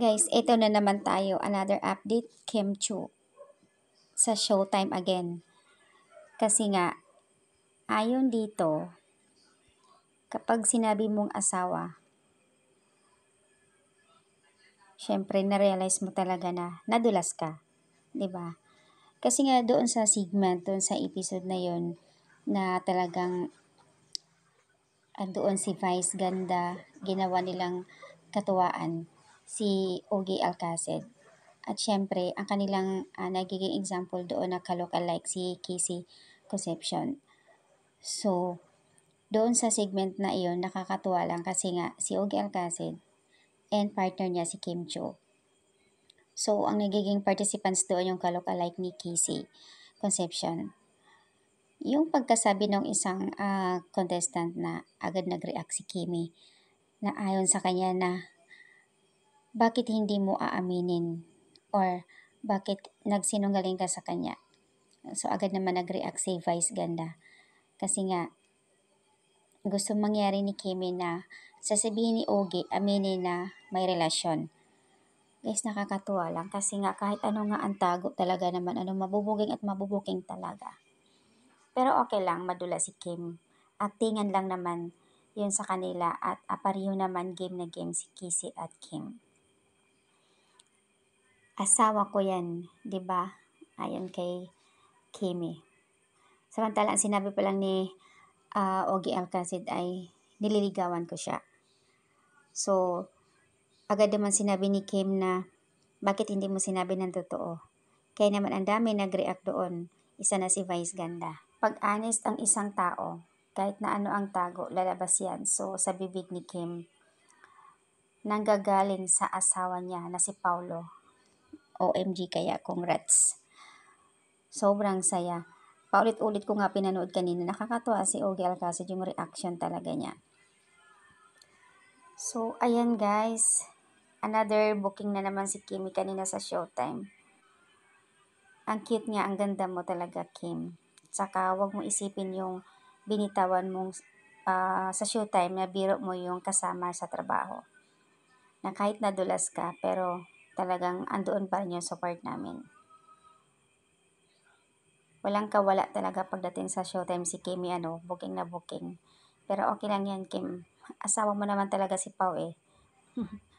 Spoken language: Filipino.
Guys, ito na naman tayo. Another update, Kim Chu. Sa Showtime again. Kasi nga, ayon dito, kapag sinabi mong asawa, syempre na-realize mo talaga na nadulas ka. ba? Diba? Kasi nga doon sa segment, doon sa episode na yon na talagang doon si Vice Ganda, ginawa nilang katuwaan si Ogie Alcacid. At syempre, ang kanilang uh, nagiging example doon na kalokalike si Casey Conception. So, doon sa segment na iyon, nakakatuwa lang kasi nga si Ogie Alcacid and partner niya si Kim Cho. So, ang nagiging participants doon yung kalokalike ni Casey Conception. Yung pagkasabi ng isang uh, contestant na agad nag-react si Kimi na ayon sa kanya na bakit hindi mo aaminin or bakit nagsinungaling ka sa kanya. So agad naman nag-react si Vice Ganda. Kasi nga, gusto mangyari ni Kimi na sasabihin ni Ogi, aminin na may relasyon. Guys, nakakatuwa lang kasi nga kahit ano nga ang tago talaga naman, ano mabubuging at mabubuking talaga. Pero okay lang, madula si Kim. At Actingan lang naman yun sa kanila at aparyo naman game na game si Kissy at Kim asawa ko yan, 'di ba? Ayon kay Kimi. Samantalang sinabi pa lang ni uh, Ogie Alcacid ay nililigawan ko siya. So, agad naman sinabi ni Kim na bakit hindi mo sinabi ng totoo? Kaya naman ang dami nag-react doon. Isa na si Vice Ganda. Pag honest ang isang tao, kahit na ano ang tago, lalabas yan. So, sa bibig ni Kim, nanggagaling sa asawa niya na si Paulo OMG kaya congrats. Sobrang saya. Paulit-ulit ko nga pinanood kanina. Nakakatuwa si Ogie Alcacid yung reaction talaga niya. So, ayan guys. Another booking na naman si Kimi kanina sa Showtime. Ang cute niya, ang ganda mo talaga, Kim. Tsaka, wag mo isipin yung binitawan mong uh, sa showtime na biro mo yung kasama sa trabaho. Na kahit nadulas ka, pero talagang andoon pa rin yung support namin. Walang kawala talaga pagdating sa showtime si Kimi, eh, ano, booking na booking. Pero okay lang yan, Kim. Asawa mo naman talaga si Pau eh.